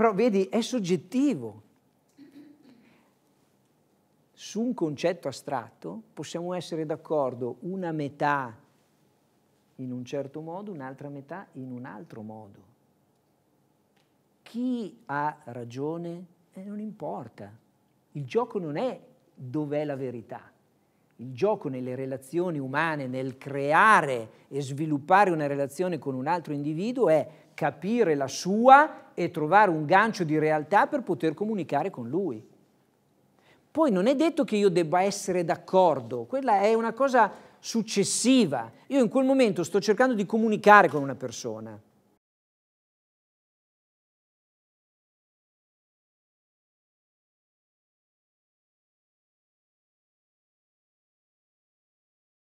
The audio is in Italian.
Però vedi, è soggettivo. Su un concetto astratto possiamo essere d'accordo una metà in un certo modo, un'altra metà in un altro modo. Chi ha ragione eh, non importa. Il gioco non è dov'è la verità il gioco nelle relazioni umane, nel creare e sviluppare una relazione con un altro individuo è capire la sua e trovare un gancio di realtà per poter comunicare con lui. Poi non è detto che io debba essere d'accordo, quella è una cosa successiva. Io in quel momento sto cercando di comunicare con una persona